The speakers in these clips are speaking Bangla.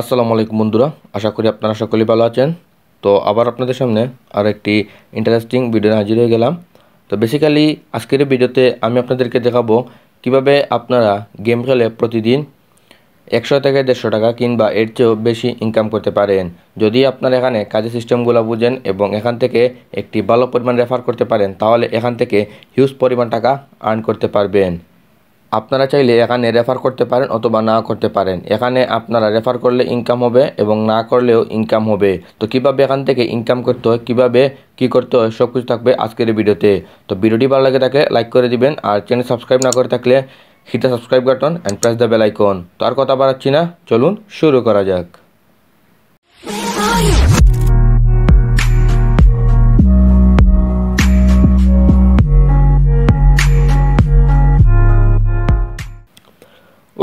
আসসালামু আলাইকুম বন্ধুরা আশা করি আপনারা সকলেই ভালো আছেন তো আবার আপনাদের সামনে আর একটি ইন্টারেস্টিং ভিডিও হাজির হয়ে গেলাম তো বেসিক্যালি আজকের ভিডিওতে আমি আপনাদেরকে দেখাবো কিভাবে আপনারা গেম খেলে প্রতিদিন একশো থেকে দেড়শো টাকা কিংবা এর চেয়েও বেশি ইনকাম করতে পারেন যদি আপনারা এখানে কাজের সিস্টেমগুলো বুঝেন এবং এখান থেকে একটি ভালো পরিমাণ রেফার করতে পারেন তাহলে এখান থেকে হিউজ পরিমাণ টাকা আর্ন করতে পারবেন আপনারা চাইলে এখানে রেফার করতে পারেন অথবা না করতে পারেন এখানে আপনারা রেফার করলে ইনকাম হবে এবং না করলেও ইনকাম হবে তো কিভাবে এখান থেকে ইনকাম করতে হয় কীভাবে কী করতে হয় সব কিছু থাকবে আজকের ভিডিওতে তো ভিডিওটি ভালো লাগে থাকলে লাইক করে দিবেন আর চ্যানেল সাবস্ক্রাইব না করে থাকলে hit the subscribe button and press the bell icon তো আর কথা বাড়াচ্ছি না চলুন শুরু করা যাক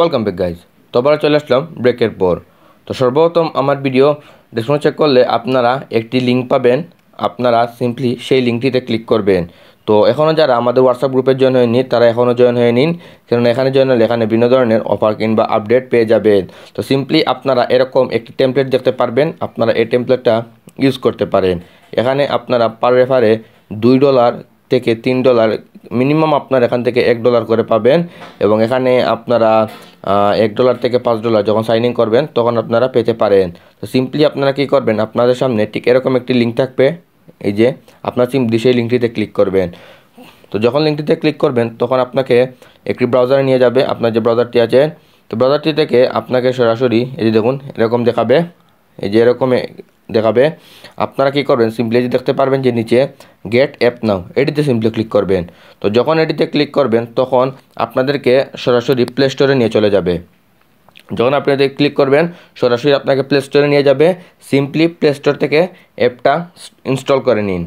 ওয়েলকাম ব্যাক গাইজ তো আবার চলে আসলাম ব্রেকের পর তো সর্বপ্রথম আমার ভিডিও ডেসক্রিপশন চেক করলে আপনারা একটি লিঙ্ক পাবেন আপনারা সিম্পলি সেই লিঙ্কটিতে ক্লিক করবেন তো এখনও যারা আমাদের হোয়াটসঅ্যাপ গ্রুপে জয়েন হয়নি তারা এখনও জয়েন হয়ে নিন কেননা এখানে জয়েন হলে এখানে বিভিন্ন ধরনের অফার কিংবা আপডেট পেয়ে যাবেন তো সিম্পলি আপনারা এরকম একটি টেমপ্লেট দেখতে পারবেন আপনারা এই টেমপ্লেটটা ইউজ করতে পারেন এখানে আপনারা পার রেফারে দুই ডলার থেকে তিন ডলার মিনিমাম আপনার এখান থেকে এক ডলার করে পাবেন এবং এখানে আপনারা এক ডলার থেকে পাঁচ ডলার যখন সাইনিং করবেন তখন আপনারা পেতে পারেন তো সিম্পলি আপনারা কি করবেন আপনাদের সামনে ঠিক এরকম একটি লিঙ্ক থাকবে এই যে আপনার সিম্পলি সেই লিঙ্কটিতে ক্লিক করবেন তো যখন লিঙ্কটিতে ক্লিক করবেন তখন আপনাকে একটি ব্রাউজারে নিয়ে যাবে আপনার যে ব্রাউজারটি আছে তো ব্রাউজারটি থেকে আপনাকে সরাসরি এই যে দেখুন এরকম দেখাবে এই যে এরকম দেখাবে আপনারা কি করবেন সিম্পলি যে দেখতে পারবেন যে নিচে গেট অ্যাপ নাও এটিতে সিম্পলি ক্লিক করবেন তো যখন এটিতে ক্লিক করবেন তখন আপনাদেরকে সরাসরি প্লে স্টোরে নিয়ে চলে যাবে যখন আপনি এটি ক্লিক করবেন সরাসরি আপনাকে প্লে স্টোরে নিয়ে যাবে সিম্পলি প্লে স্টোর থেকে অ্যাপটা ইনস্টল করে নিন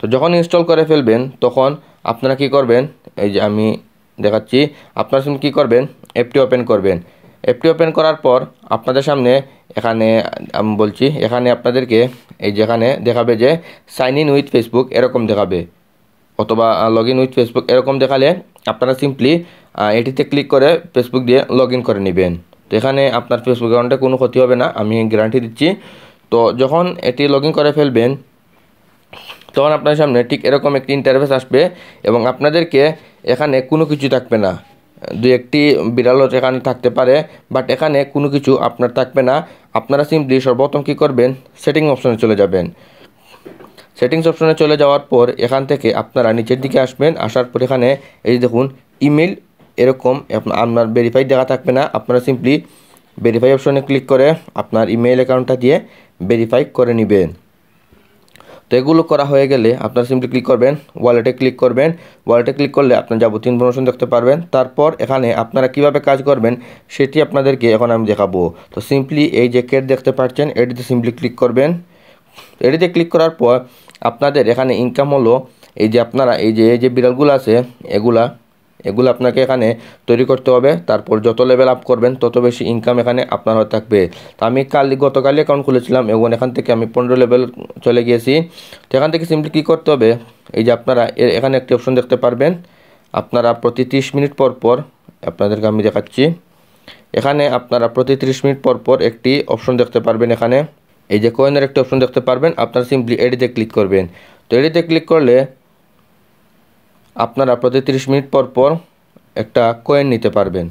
তো যখন ইনস্টল করে ফেলবেন তখন আপনারা কি করবেন এই যে আমি দেখাচ্ছি আপনারা কী করবেন অ্যাপটি ওপেন করবেন অ্যাপটি ওপেন করার পর আপনাদের সামনে এখানে আমি বলছি এখানে আপনাদেরকে এই যেখানে দেখাবে যে সাইন ইন উইথ ফেসবুক এরকম দেখাবে অথবা লগ ইন উইথ ফেসবুক এরকম দেখালে আপনারা সিম্পলি এটিতে ক্লিক করে ফেসবুক দিয়ে লগ ইন করে নেবেন তো এখানে আপনার ফেসবুক অ্যাকাউন্টে কোনো ক্ষতি হবে না আমি গ্যারান্টি দিচ্ছি তো যখন এটি লগ ইন করে ফেলবেন তখন আপনার সামনে ঠিক এরকম একটি ইন্টারভেস আসবে এবং আপনাদেরকে এখানে কোনো কিছু থাকবে না দু একটি বিড়াল এখানে থাকতে পারে বাট এখানে কোনো কিছু আপনার থাকবে না আপনারা সিম্পলি সর্বপ্রথম কী করবেন সেটিং অপশনে চলে যাবেন সেটিংস অপশনে চলে যাওয়ার পর এখান থেকে আপনারা নিচের দিকে আসবেন আসার পর এখানে এই দেখুন ইমেল এরকম আপনার ভেরিফাই দেখা থাকবে না আপনারা সিম্পলি ভেরিফাই অপশনে ক্লিক করে আপনার ইমেল অ্যাকাউন্টটা দিয়ে ভেরিফাই করে নেবেন তো এগুলো করা হয়ে গেলে আপনার সিমটি ক্লিক করবেন ওয়ালেটে ক্লিক করবেন ওয়ালেটে ক্লিক করলে আপনার যাবতীয় ইনফরমেশন দেখতে পারবেন তারপর এখানে আপনারা কিভাবে কাজ করবেন সেটি আপনাদেরকে এখন আমি দেখাবো তো সিম্পলি এই যে কেট দেখতে পাচ্ছেন এটিতে সিম্পলি ক্লিক করবেন এটিতে ক্লিক করার পর আপনাদের এখানে ইনকাম হলো এই যে আপনারা এই যে এই যে বিড়ালগুলো আছে এগুলা এগুলো আপনাকে এখানে তৈরি করতে হবে তারপর যত লেভেল আপ করবেন তত বেশি ইনকাম এখানে আপনার থাকবে তো আমি কাল গতকালই অ্যাকাউন্ট খুলেছিলাম এবং এখান থেকে আমি পনেরো লেভেল চলে গিয়েছি তো এখান থেকে সিম্পলি কী করতে হবে এই যে আপনারা এখানে একটি অপশন দেখতে পারবেন আপনারা প্রতি তিরিশ মিনিট পর পর আপনাদেরকে আমি দেখাচ্ছি এখানে আপনারা প্রতি তিরিশ মিনিট পর পর একটি অপশন দেখতে পারবেন এখানে এই যে কয়েনের একটি অপশন দেখতে পারবেন আপনারা সিম্পলি এডিতে ক্লিক করবেন তো এডিতে ক্লিক করলে আপনারা প্রতি তিরিশ মিনিট পর পর একটা কয়েন নিতে পারবেন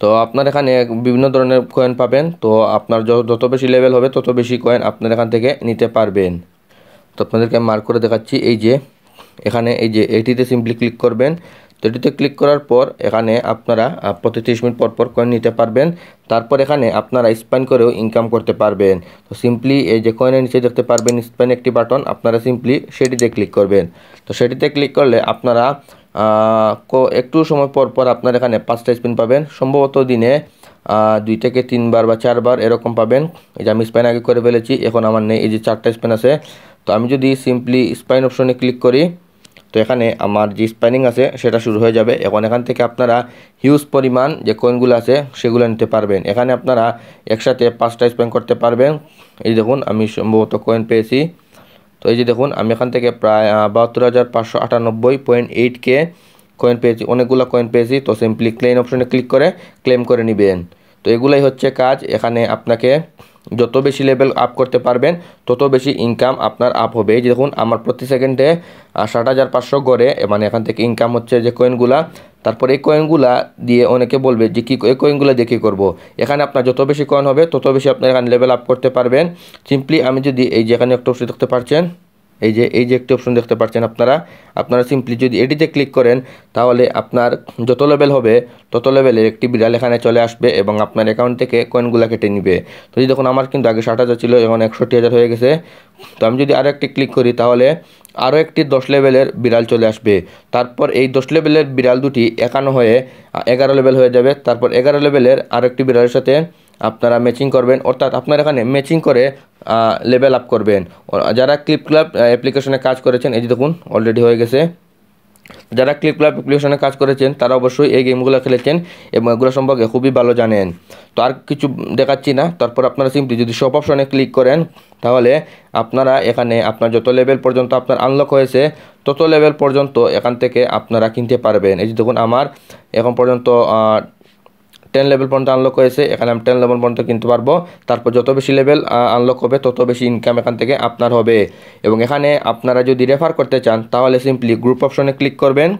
তো আপনার এখানে বিভিন্ন ধরনের কয়েন পাবেন তো আপনার যত বেশি লেভেল হবে তত বেশি কয়েন আপনার এখান থেকে নিতে পারবেন তো আপনাদেরকে মার্ক করে দেখাচ্ছি এই যে এখানে এই যে এটিতে সিম্পলি ক্লিক করবেন তো এটিতে ক্লিক করার পর এখানে আপনারা প্রতি তিরিশ মিনিট পর পর কয়েন নিতে পারবেন তারপর এখানে আপনারা স্পেন করেও ইনকাম করতে পারবেন তো সিম্পলি এই যে কয়েনের নিচে দেখতে পারবেন স্পেন একটি বাটন আপনারা সিম্পলি সেটিতে ক্লিক করবেন তো সেটিতে ক্লিক করলে আপনারা একটু সময় পর পর আপনার এখানে পাঁচটা স্পিন পাবেন সম্ভবত দিনে দুই থেকে তিনবার বা চারবার এরকম পাবেন এই যে আমি স্পাইন আগে করে ফেলেছি এখন আমার নেই এই যে চারটা স্পেন আছে তো আমি যদি সিম্পলি স্পাইন অপশনে ক্লিক করি তো এখানে আমার যে স্প্যানিং আছে সেটা শুরু হয়ে যাবে এখন এখান থেকে আপনারা হিউজ পরিমাণ যে কয়েনগুলো আছে সেগুলো নিতে পারবেন এখানে আপনারা একসাথে পাঁচটা স্প্যান করতে পারবেন এই দেখুন আমি সম্ভবত কয়েন পেয়েছি তো এই যে দেখুন আমি এখান থেকে প্রায় বাহাত্তর হাজার পাঁচশো আটানব্বই পয়েন্ট এইট কে কয়েন পেয়েছি অনেকগুলো কয়েন পেয়েছি তো সিম্পলি ক্লেম অপশনে ক্লিক করে ক্লেম করে নেবেন তো এগুলাই হচ্ছে কাজ এখানে আপনাকে যত বেশি লেভেল আপ করতে পারবেন তত বেশি ইনকাম আপনার আপ হবে এই যে দেখুন আমার প্রতি সেকেন্ডে ষাট হাজার পাঁচশো করে মানে এখান থেকে ইনকাম হচ্ছে যে কয়েনগুলা তারপরে এই কয়েনগুলা দিয়ে অনেকে বলবে যে কী এই কয়েনগুলো দেখে করব এখানে আপনার যত বেশি কয়েন হবে তত বেশি আপনার এখানে লেভেল আপ করতে পারবেন সিম্পলি আমি যদি এই যে এখানে একটু দেখতে পারছেন এই যে এই যে একটি অপশন দেখতে পাচ্ছেন আপনারা আপনারা সিম্পলি যদি এটিতে ক্লিক করেন তাহলে আপনার যত লেভেল হবে তত লেভেলের একটি বিড়াল এখানে চলে আসবে এবং আপনার অ্যাকাউন্ট থেকে কয়েনগুলো কেটে নিবে তো যদি দেখুন আমার কিন্তু আগে ষাট হাজার ছিল এখন একষট্টি হাজার হয়ে গেছে তো আমি যদি আরও একটি ক্লিক করি তাহলে আরও একটি দশ লেভেলের বিড়াল চলে আসবে তারপর এই দশ লেভেলের বিড়াল দুটি একান্ন হয়ে এগারো লেভেল হয়ে যাবে তারপর এগারো লেভেলের আরও একটি বিড়ালের সাথে আপনারা ম্যাচিং করবেন অর্থাৎ আপনার এখানে ম্যাচিং করে লেভেল আপ করবেন যারা ক্লিপ ক্লাব অ্যাপ্লিকেশনে কাজ করেছেন এই যে দেখুন অলরেডি হয়ে গেছে যারা ক্লিপ ক্লাব অ্যাপ্লিকেশনে কাজ করেছেন তারা অবশ্যই এই গেমগুলো খেলেছেন এবং এগুলো সম্পর্কে খুবই ভালো জানেন তো আর কিছু দেখাচ্ছি না তারপর আপনারা সিম্পলি যদি সব অপশনে ক্লিক করেন তাহলে আপনারা এখানে আপনার যত লেভেল পর্যন্ত আপনার আনলক হয়েছে তত লেভেল পর্যন্ত এখান থেকে আপনারা কিনতে পারবেন এই যে দেখুন আমার এখন পর্যন্ত টেন লেভেল পর্যন্ত আনলক হয়েছে এখানে আমি টেন লেভেল পর্যন্ত কিনতে পারবো তারপর যত বেশি লেভেল আনলক হবে তত বেশি ইনকাম এখান থেকে আপনার হবে এবং এখানে আপনারা যদি রেফার করতে চান তাহলে সিম্পলি গ্রুপ অপশনে ক্লিক করবেন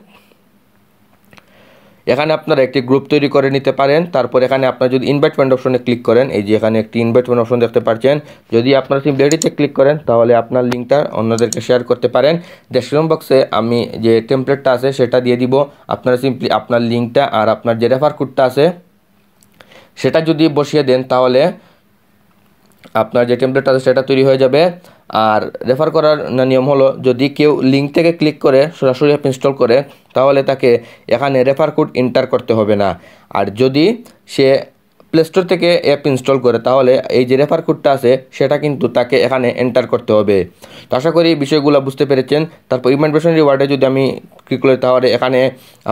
এখানে আপনারা একটি গ্রুপ তৈরি করে নিতে পারেন তারপর এখানে আপনারা যদি ইনভাইটমেন্ট অপশনে ক্লিক করেন এই যে এখানে একটি ইনভাইটমেন্ট অপশন দেখতে পাচ্ছেন যদি আপনারা সিম ডেডিতে ক্লিক করেন তাহলে আপনার লিঙ্কটা অন্যদেরকে শেয়ার করতে পারেন ডেসক্রিপশন বক্সে আমি যে টেমপ্লেটটা আছে সেটা দিয়ে দিব আপনারা সিম্পলি আপনার লিঙ্কটা আর আপনার যে রেফার কোডটা আছে সেটা যদি বসিয়ে দেন তাহলে আপনার যে টেমপ্লেট আছে সেটা তৈরি হয়ে যাবে আর রেফার করার নিয়ম হলো যদি কেউ লিঙ্ক থেকে ক্লিক করে সরাসরি অ্যাপ ইনস্টল করে তাহলে তাকে এখানে রেফার কোড এন্টার করতে হবে না আর যদি সে প্লে স্টোর থেকে অ্যাপ ইনস্টল করে তাহলে এই যে রেফার কোডটা আছে সেটা কিন্তু তাকে এখানে এন্টার করতে হবে তো আশা করি বিষয়গুলো বুঝতে পেরেছেন তারপর ইনভাইটেশন রিওয়ার্ডে যদি আমি ক্লিক করি তাহলে এখানে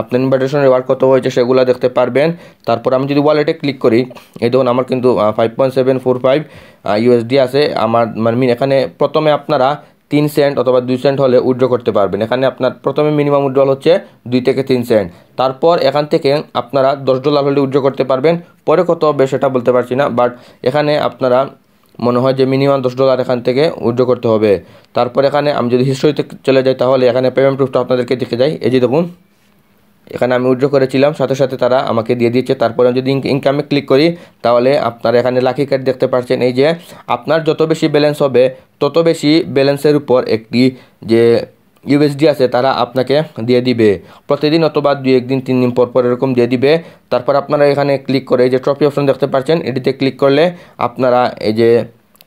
আপনার ইনভাইটেশন রিওয়ার্ড কত হয়েছে সেগুলো দেখতে পারবেন তারপর আমি যদি ওয়ালেটে ক্লিক করি এই ধরুন আমার কিন্তু five point seven four five USD আছে আমার মানে মিন এখানে প্রথমে আপনারা তিন সেন্ট অথবা দুই সেন্ট হলে উইড্র করতে পারবেন এখানে আপনার প্রথমে মিনিমাম উইড্রল হচ্ছে দুই থেকে তিন সেন্ট তারপর এখান থেকে আপনারা দশ ডলার হলে উইড্র করতে পারবেন পরে কত হবে সেটা বলতে পারছি না বাট এখানে আপনারা মনে হয় যে মিনিমাম দশ ডলার এখান থেকে উইড্রো করতে হবে তারপর এখানে আমি যদি হিস্ট্রিতে চলে যাই তাহলে এখানে পেমেন্ট প্রুফটা আপনাদেরকে দেখে যাই এই যে দেখুন এখানে আমি উইড্রো করেছিলাম সাথে সাথে তারা আমাকে দিয়ে দিয়েছে তারপরে যদি ইনকামে ক্লিক করি তাহলে আপনারা এখানে লাকি কার্ড দেখতে পাচ্ছেন এই যে আপনার যত বেশি ব্যালেন্স হবে তত বেশি ব্যালেন্সের উপর একটি যে ইউএসডি আছে তারা আপনাকে দিয়ে দিবে প্রতিদিন অথবা দুই একদিন তিন দিন পর পর এরকম দিয়ে দিবে তারপর আপনারা এখানে ক্লিক করে এই যে ট্রফি অপশন দেখতে পাচ্ছেন এটিতে ক্লিক করলে আপনারা এই যে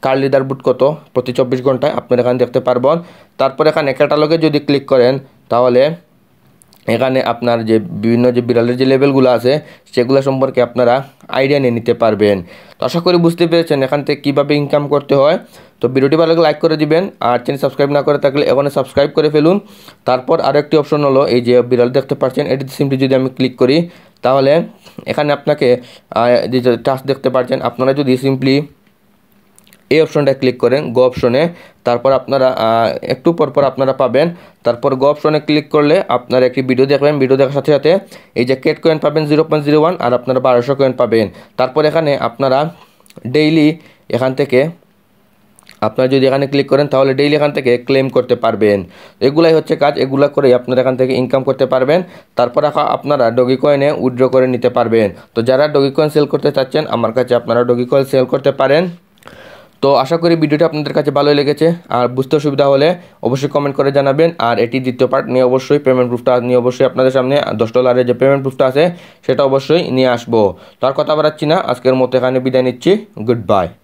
কার লিডার বুট কত প্রতি চব্বিশ ঘন্টায় আপনারা এখানে দেখতে পারবেন তারপর এখানে ক্যাটালগে যদি ক্লিক করেন তাহলে এখানে আপনার যে বিভিন্ন যে বিড়ালের যে লেভেলগুলো আছে সেগুলো সম্পর্কে আপনারা আইডিয়া নিয়ে নিতে পারবেন তো আশা করি বুঝতে পেরেছেন এখান থেকে কীভাবে ইনকাম করতে হয় তো ভিডিওটি ভালো লাইক করে দিবেন আর চ্যানেল সাবস্ক্রাইব না করে থাকলে এখানে সাবস্ক্রাইব করে ফেলুন তারপর আরও একটি অপশন হলো এই যে বিড়াল দেখতে পাচ্ছেন এটি সিমটি যদি আমি ক্লিক করি তাহলে এখানে আপনাকে যে টাস্ক দেখতে পাচ্ছেন আপনারা যদি সিম্পলি এই অপশনটা ক্লিক করেন গো অপশনে তারপর আপনারা একটু পরপর আপনারা পাবেন তারপর গো অপশনে ক্লিক করলে আপনারা একটি ভিডিও দেখবেন ভিডিও দেখার সাথে সাথে এই যে কেট কয়েন পাবেন জিরো পয়েন্ট জিরো ওয়ান আর আপনারা বারোশো কয়েন পাবেন তারপর এখানে আপনারা ডেইলি এখান থেকে আপনারা যদি এখানে ক্লিক করেন তাহলে ডেইলি এখান থেকে ক্লেম করতে পারবেন এগুলাই হচ্ছে কাজ এগুলো করে আপনারা এখান থেকে ইনকাম করতে পারবেন তারপর আপনারা ডগি কয়েনে উইড্র করে নিতে পারবেন তো যারা ডগি কয়েন সেল করতে চাচ্ছেন আমার কাছে আপনারা ডগি কয়েন সেল করতে পারেন তো আশা করি ভিডিওটি আপনাদের কাছে ভালোই লেগেছে আর বুঝতে সুবিধা হলে অবশ্যই কমেন্ট করে জানাবেন আর এটি দ্বিতীয় পার্ট নিয়ে অবশ্যই পেমেন্ট প্রুফটা নিয়ে অবশ্যই আপনাদের সামনে দশ ডলারের যে পেমেন্ট প্রুফটা আছে সেটা অবশ্যই নিয়ে আসবো তার কথা বাড়াচ্ছি না আজকের মতো এখানে বিদায় নিচ্ছি গুড বাই